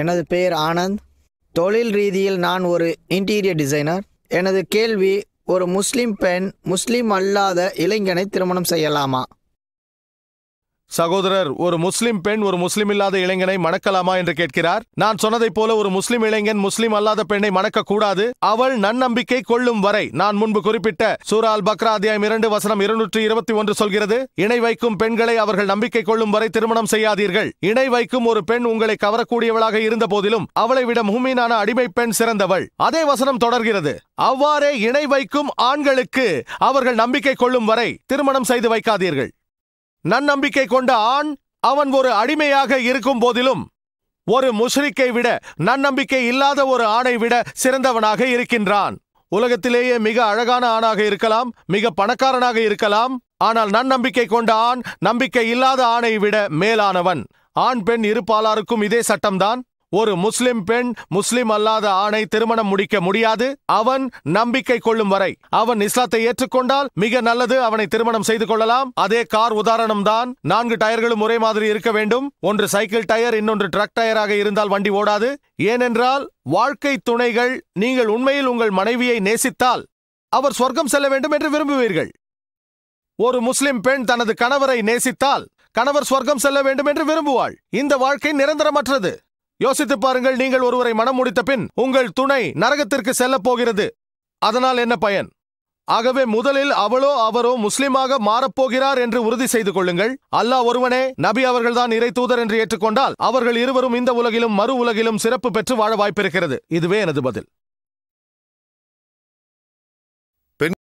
எனது பெயர் ஆனந்த் தொழில் ரீதியில் நான் ஒரு இன்டீரியர் டிசைனர் எனது கேள்வி ஒரு முஸ்லிம் பெண் முஸ்லிம் அல்லாத இளைஞனை திருமணம் செய்யலாமா சகோதரர் ஒரு முஸ்லிம் பெண் ஒரு முஸ்லிம் இல்லாத இளைஞனை மணக்கலாமா என்று கேட்கிறார் நான் சொன்னதைப் போல ஒரு முஸ்லிம் இளைஞன் முஸ்லிம் அல்லாத பெண்ணை மணக்க கூடாது அவள் நன்னம்பிக்கை கொள்ளும் வரை நான் முன்பு குறிப்பிட்ட சூரால் பக்ரா அத்தியாயம் இரண்டு வசனம் இருநூற்றி இருபத்தி ஒன்று சொல்கிறது இணை வைக்கும் பெண்களை அவர்கள் நம்பிக்கை கொள்ளும் வரை திருமணம் செய்யாதீர்கள் இணை வைக்கும் ஒரு பெண் உங்களை கவரக்கூடியவளாக இருந்த போதிலும் அவளை விட முமீனான அடிமை பெண் சிறந்தவள் அதே வசனம் தொடர்கிறது அவ்வாறே இணை வைக்கும் ஆண்களுக்கு அவர்கள் நம்பிக்கை கொள்ளும் வரை திருமணம் செய்து வைக்காதீர்கள் நன்னம்பிக்கை கொண்ட ஆண் அவன் ஒரு அடிமையாக இருக்கும் போதிலும் ஒரு முஷ்ரிக்கை விட நன்னம்பிக்கை இல்லாத ஒரு ஆணை விட சிறந்தவனாக இருக்கின்றான் உலகத்திலேயே மிக அழகான ஆணாக இருக்கலாம் மிக பணக்காரனாக இருக்கலாம் ஆனால் நன்னம்பிக்கை கொண்ட ஆண் நம்பிக்கை இல்லாத ஆணை விட மேலானவன் ஆண் பெண் இரு பாலாருக்கும் இதே சட்டம்தான் ஒரு முஸ்லிம் பெண் முஸ்லிம் அல்லாத ஆணை திருமணம் முடிக்க முடியாது அவன் நம்பிக்கை கொள்ளும் வரை அவன் இஸ்லாத்தை ஏற்றுக்கொண்டால் மிக நல்லது அவனை திருமணம் செய்து கொள்ளலாம் அதே கார் உதாரணம் தான் நான்கு டயர்களும் ஒரே மாதிரி இருக்க வேண்டும் ஒன்று சைக்கிள் டயர் இன்னொன்று ட்ரக் டயராக இருந்தால் வண்டி ஓடாது ஏனென்றால் வாழ்க்கை துணைகள் நீங்கள் உண்மையில் உங்கள் மனைவியை நேசித்தால் அவர் சொர்க்கம் செல்ல வேண்டும் என்று விரும்புவீர்கள் ஒரு முஸ்லிம் பெண் தனது கணவரை நேசித்தால் கணவர் சொர்க்கம் செல்ல வேண்டும் என்று விரும்புவாள் இந்த வாழ்க்கை நிரந்தரமற்றது யோசித்து பாருங்கள் நீங்கள் ஒருவரை மனம் முடித்த பின் உங்கள் துணை நரகத்திற்கு செல்லப் போகிறது அதனால் என்ன பயன் ஆகவே முதலில் அவளோ அவரோ முஸ்லிமாக மாறப்போகிறார் என்று உறுதி செய்து கொள்ளுங்கள் அல்லாஹ் ஒருவனே நபி அவர்கள்தான் இறை தூதர் என்று ஏற்றுக்கொண்டால் அவர்கள் இருவரும் இந்த உலகிலும் மறு உலகிலும் சிறப்பு பெற்று வாழ வாய்ப்பிருக்கிறது இதுவே எனது பதில்